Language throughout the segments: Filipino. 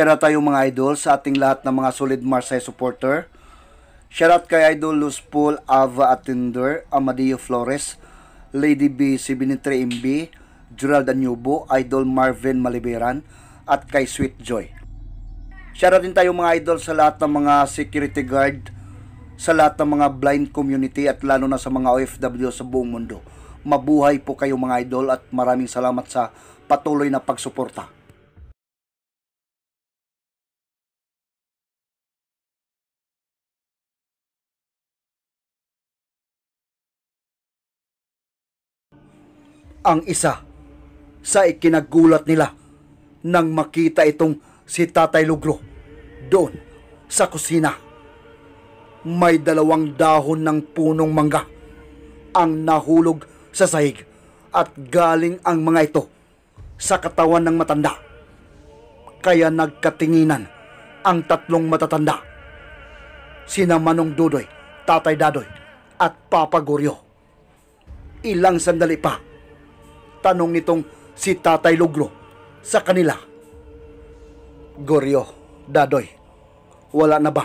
Shout out tayo mga idol sa ating lahat ng mga solid Marsay supporter. Shout out kay Idol Luz Paul, Ava Atinder, Amadeo Flores, Lady B, 73 MB, Gerald Anyubo, Idol Marvin Maliberan, at kay Sweet Joy. Shoutout din tayo mga idol sa lahat ng mga security guard, sa lahat ng mga blind community at lalo na sa mga OFW sa buong mundo. Mabuhay po kayo mga idol at maraming salamat sa patuloy na pagsuporta. ang isa sa ikinagulat nila nang makita itong si Tatay Lugro doon sa kusina. May dalawang dahon ng punong mangga ang nahulog sa sahig at galing ang mga ito sa katawan ng matanda. Kaya nagkatinginan ang tatlong matatanda. Sina Manong Dudoy, Tatay Dadoy at Papa Goryo. Ilang sandali pa tanong nitong si Tatay Lugro sa kanila. Goryo, Dadoy, wala na ba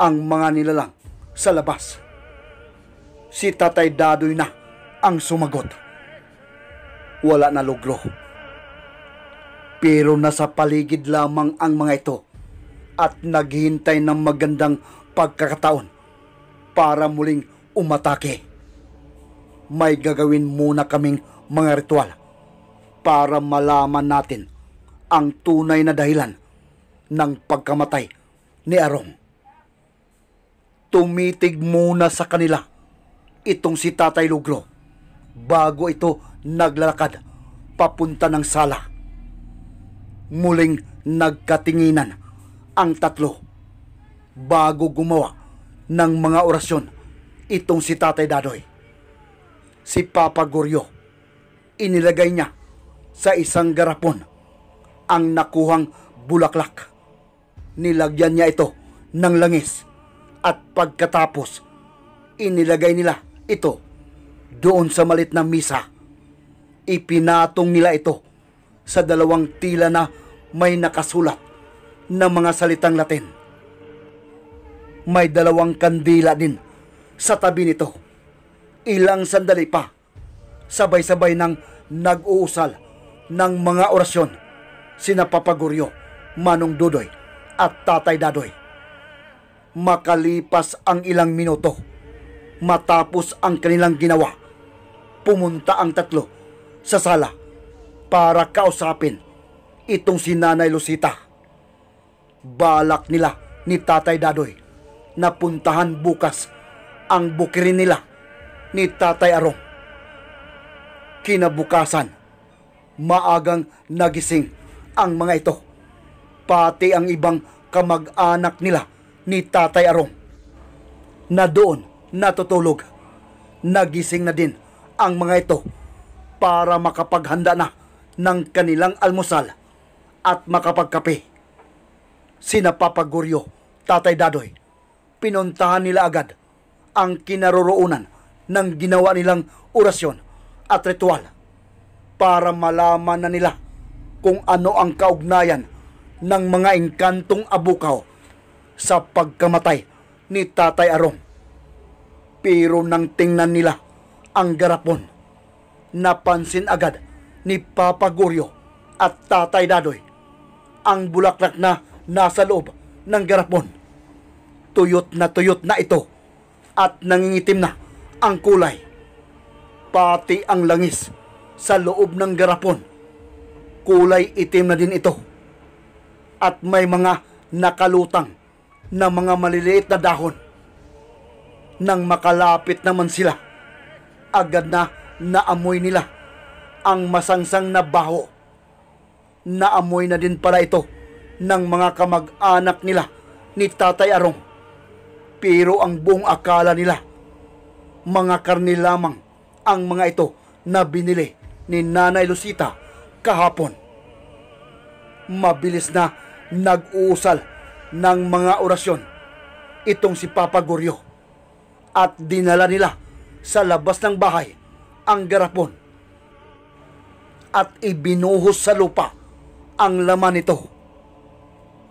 ang mga nilalang sa labas? Si Tatay Dadoy na ang sumagot. Wala na Lugro. Pero nasa paligid lamang ang mga ito at naghihintay ng magandang pagkakataon para muling umatake. May gagawin muna kaming mga ritual para malaman natin ang tunay na dahilan ng pagkamatay ni Arong. Tumitig muna sa kanila itong si Tatay Lugro bago ito naglalakad papunta ng sala. Muling nagkatinginan ang tatlo bago gumawa ng mga orasyon itong si Tatay Dadoy, si Papa Goryo, inilagay niya sa isang garapon ang nakuhang bulaklak. Nilagyan niya ito ng langis at pagkatapos inilagay nila ito doon sa malit na misa. Ipinatong nila ito sa dalawang tila na may nakasulat na mga salitang Latin. May dalawang kandila din sa tabi nito. Ilang sandali pa sabay-sabay ng nag-uusal ng mga orasyon sina Papaguryo, Manong Dudoy at Tatay Dadoy. Makalipas ang ilang minuto, matapos ang kanilang ginawa, pumunta ang tatlo sa sala para kausapin itong si Nanay Lucita. Balak nila ni Tatay Dadoy na puntahan bukas ang bukirin nila ni Tatay Arong Kinabukasan, maagang nagising ang mga ito, pati ang ibang kamag-anak nila ni Tatay Arong, na doon natutulog. Nagising na din ang mga ito para makapaghanda na ng kanilang almusal at makapagkape. Sina Papa Tatay Dadoy, pinuntahan nila agad ang kinaroroonan ng ginawa nilang orasyon at ritual para malaman na nila kung ano ang kaugnayan ng mga engkantong abukaw sa pagkamatay ni Tatay Arong. Pero nang tingnan nila ang garapon, napansin agad ni Papa Goryo at Tatay Dadoy ang bulaklak na nasa loob ng garapon. Tuyot na tuyot na ito at nangingitim na ang kulay pati ang langis sa loob ng garapon. Kulay itim na din ito. At may mga nakalutang na mga maliliit na dahon. Nang makalapit naman sila, agad na naamoy nila ang masangsang na baho. Naamoy na din pala ito ng mga kamag-anak nila ni Tatay Arong. Pero ang buong akala nila, mga karni lamang ang mga ito na binili ni Nanay Lucita kahapon. Mabilis na nag-uusal ng mga orasyon itong si Papa Goryo at dinala nila sa labas ng bahay ang garapon at ibinuhos sa lupa ang laman nito.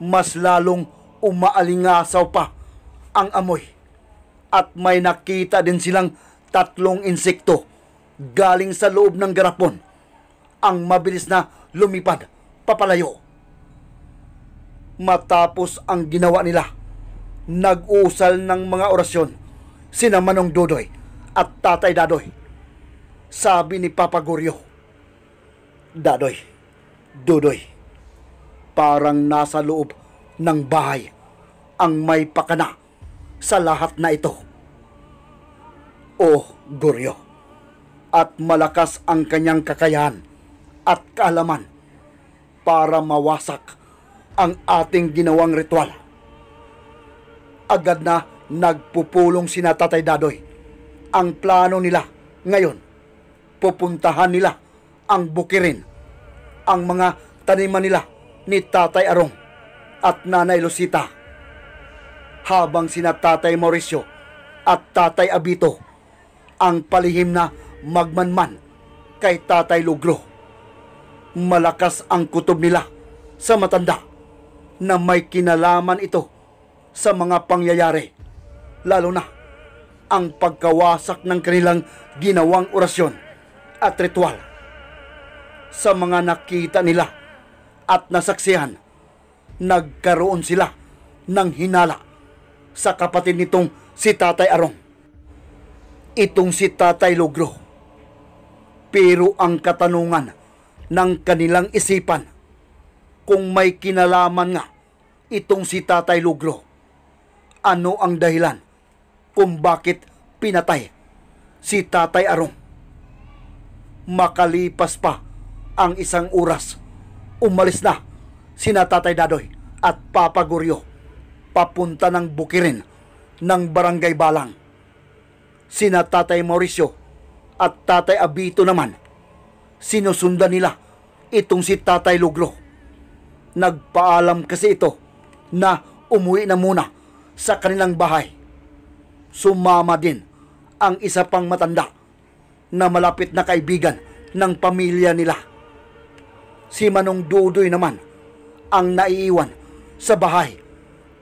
Mas lalong umaalingasaw pa ang amoy at may nakita din silang Tatlong insekto galing sa loob ng garapon ang mabilis na lumipad papalayo. Matapos ang ginawa nila, nag-usal ng mga orasyon sina Manong Dodoy at Tatay Dadoy. Sabi ni Papa Goryo, Dadoy, Dodoy, parang nasa loob ng bahay ang may pakana sa lahat na ito o Goryo. At malakas ang kanyang kakayahan at kaalaman para mawasak ang ating ginawang ritual. Agad na nagpupulong si Tatay Dadoy. Ang plano nila ngayon, pupuntahan nila ang bukirin, ang mga taniman nila ni Tatay Arong at Nanay Lucita. Habang sina Tatay Mauricio at Tatay Abito ang palihim na magmanman kay Tatay Lugro. Malakas ang kutob nila sa matanda na may kinalaman ito sa mga pangyayari, lalo na ang pagkawasak ng kanilang ginawang orasyon at ritual. Sa mga nakita nila at nasaksihan, nagkaroon sila ng hinala sa kapatid nitong si Tatay Arong itong si Tatay Logro. Pero ang katanungan ng kanilang isipan kung may kinalaman nga itong si Tatay Logro. Ano ang dahilan kung bakit pinatay si Tatay Arong? Makalipas pa ang isang oras, umalis na sina Tatay Dadoy at Papa Guryo papunta ng bukirin ng Barangay Balang Sina Tatay Mauricio at Tatay Abito naman, sinusundan nila itong si Tatay Luglo. Nagpaalam kasi ito na umuwi na muna sa kanilang bahay. Sumama din ang isa pang matanda na malapit na kaibigan ng pamilya nila. Si Manong Dudoy naman ang naiiwan sa bahay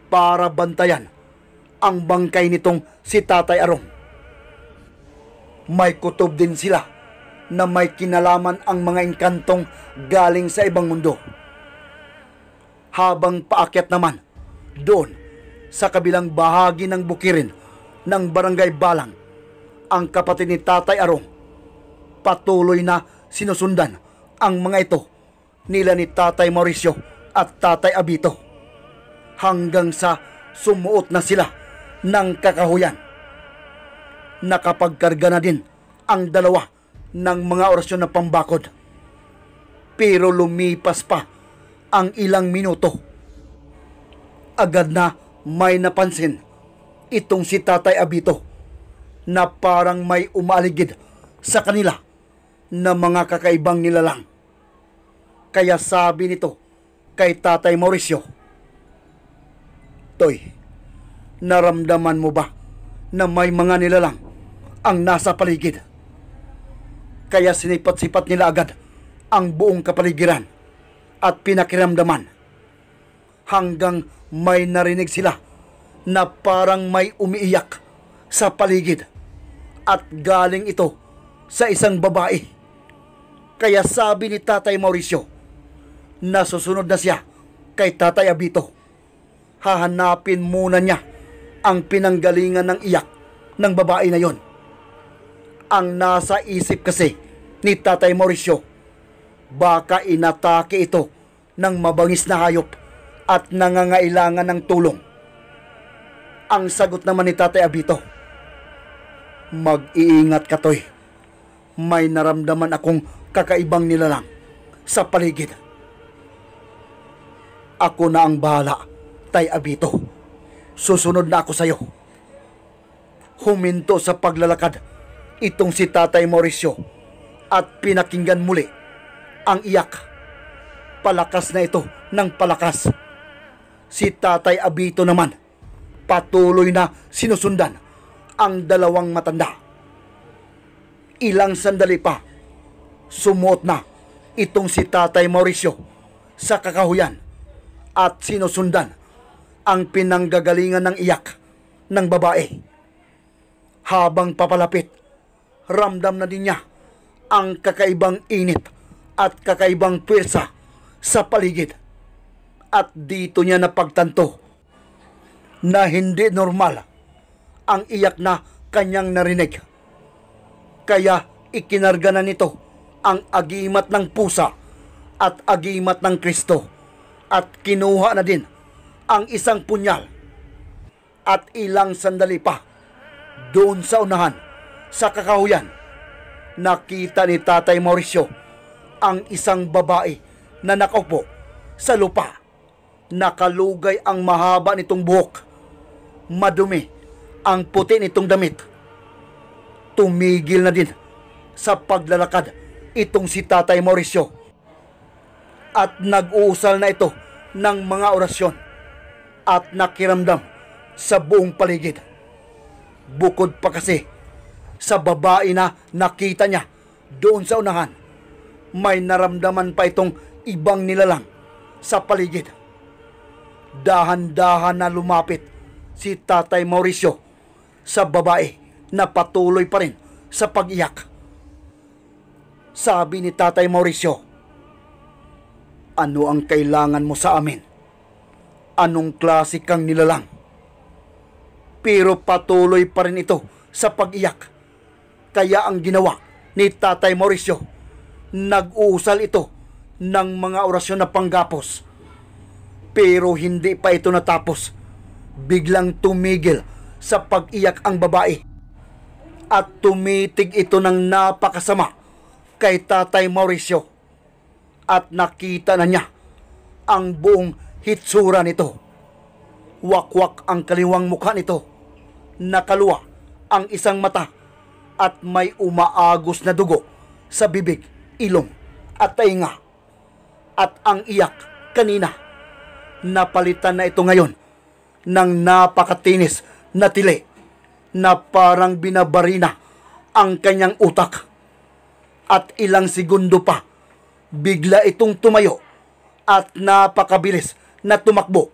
para bantayan ang bangkay nitong si Tatay Arong may kutob din sila na may kinalaman ang mga inkantong galing sa ibang mundo. Habang paakyat naman, doon sa kabilang bahagi ng bukirin ng Barangay Balang, ang kapatid ni Tatay Arong patuloy na sinusundan ang mga ito nila ni Tatay Mauricio at Tatay Abito hanggang sa sumuot na sila ng kakahuyan nakapagkarga na din ang dalawa ng mga orasyon na pambakod. Pero lumipas pa ang ilang minuto. Agad na may napansin itong si Tatay Abito na parang may umaligid sa kanila na mga kakaibang nilalang. Kaya sabi nito kay Tatay Mauricio, Toy, naramdaman mo ba na may mga nilalang ang nasa paligid. Kaya sinipat-sipat nila agad ang buong kapaligiran at pinakiramdaman hanggang may narinig sila na parang may umiiyak sa paligid at galing ito sa isang babae. Kaya sabi ni Tatay Mauricio na susunod na siya kay Tatay Abito. Hahanapin muna niya ang pinanggalingan ng iyak ng babae na yon ang nasa isip kasi ni Tatay Mauricio, baka inatake ito ng mabangis na hayop at nangangailangan ng tulong. Ang sagot naman ni Tatay Abito, Mag-iingat ka toy. May naramdaman akong kakaibang nilalang sa paligid. Ako na ang bahala, Tay Abito. Susunod na ako sa iyo. Huminto sa paglalakad itong si Tatay Mauricio at pinakinggan muli ang iyak. Palakas na ito ng palakas. Si Tatay Abito naman patuloy na sinusundan ang dalawang matanda. Ilang sandali pa, sumuot na itong si Tatay Mauricio sa kakahuyan at sinusundan ang pinanggagalingan ng iyak ng babae habang papalapit ramdam na din niya ang kakaibang init at kakaibang pwersa sa paligid. At dito niya napagtanto na hindi normal ang iyak na kanyang narinig. Kaya ikinarga na nito ang agimat ng pusa at agimat ng Kristo at kinuha na din ang isang punyal at ilang sandali pa doon sa unahan sa kakahuyan. Nakita ni Tatay Mauricio ang isang babae na nakaupo sa lupa. Nakalugay ang mahaba nitong buhok. Madumi ang puti nitong damit. Tumigil na din sa paglalakad itong si Tatay Mauricio. At nag-uusal na ito ng mga orasyon at nakiramdam sa buong paligid. Bukod pa kasi sa babae na nakita niya doon sa unahan. May naramdaman pa itong ibang nilalang sa paligid. Dahan-dahan na lumapit si Tatay Mauricio sa babae na patuloy pa rin sa pag-iyak. Sabi ni Tatay Mauricio, Ano ang kailangan mo sa amin? Anong klase kang nilalang? Pero patuloy pa rin ito sa pag-iyak kaya ang ginawa ni Tatay Mauricio, nag-uusal ito ng mga orasyon na panggapos. Pero hindi pa ito natapos. Biglang tumigil sa pag-iyak ang babae. At tumitig ito ng napakasama kay Tatay Mauricio. At nakita na niya ang buong hitsura nito. Wakwak ang kaliwang mukha nito. Nakaluwa ang isang mata at may umaagos na dugo sa bibig, ilong at tainga. At ang iyak kanina, napalitan na ito ngayon ng napakatinis na tili na parang binabarina ang kanyang utak. At ilang segundo pa, bigla itong tumayo at napakabilis na tumakbo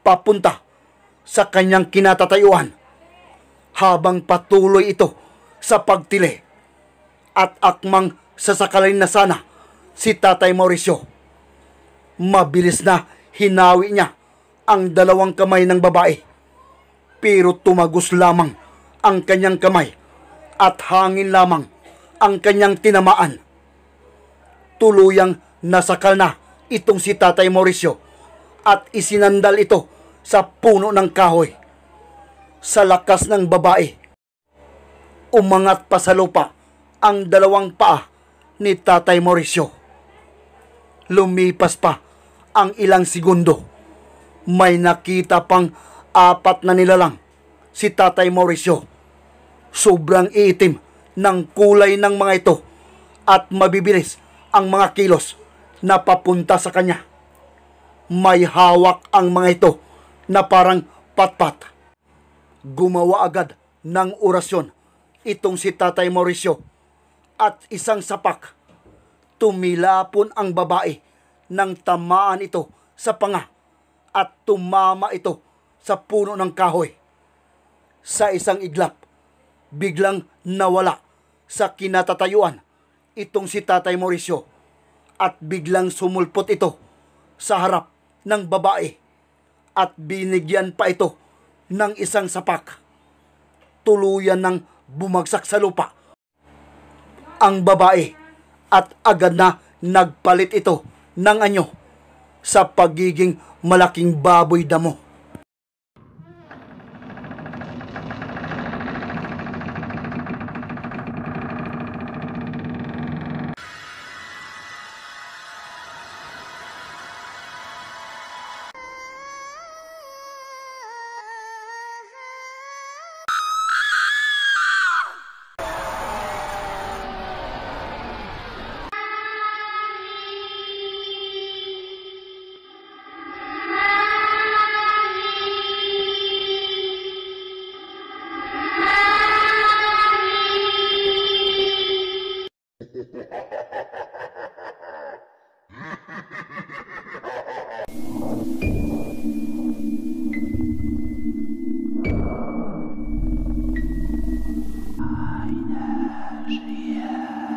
papunta sa kanyang kinatatayuan habang patuloy ito sa pagtili at akmang sasakalin na sana si Tatay Mauricio. Mabilis na hinawi niya ang dalawang kamay ng babae pero tumagos lamang ang kanyang kamay at hangin lamang ang kanyang tinamaan. Tuluyang nasakal na itong si Tatay Mauricio at isinandal ito sa puno ng kahoy. Sa lakas ng babae, umangat pa sa lupa ang dalawang paa ni Tatay Mauricio. Lumipas pa ang ilang segundo. May nakita pang apat na nilalang si Tatay Mauricio. Sobrang itim ng kulay ng mga ito at mabibilis ang mga kilos na papunta sa kanya. May hawak ang mga ito na parang patpat. Gumawa agad ng orasyon itong si Tatay Mauricio at isang sapak. Tumilapon ang babae nang tamaan ito sa panga at tumama ito sa puno ng kahoy. Sa isang iglap, biglang nawala sa kinatatayuan itong si Tatay Mauricio at biglang sumulpot ito sa harap ng babae at binigyan pa ito ng isang sapak. Tuluyan ng bumagsak sa lupa ang babae at agad na nagpalit ito ng anyo sa pagiging malaking baboy damo. Yeah.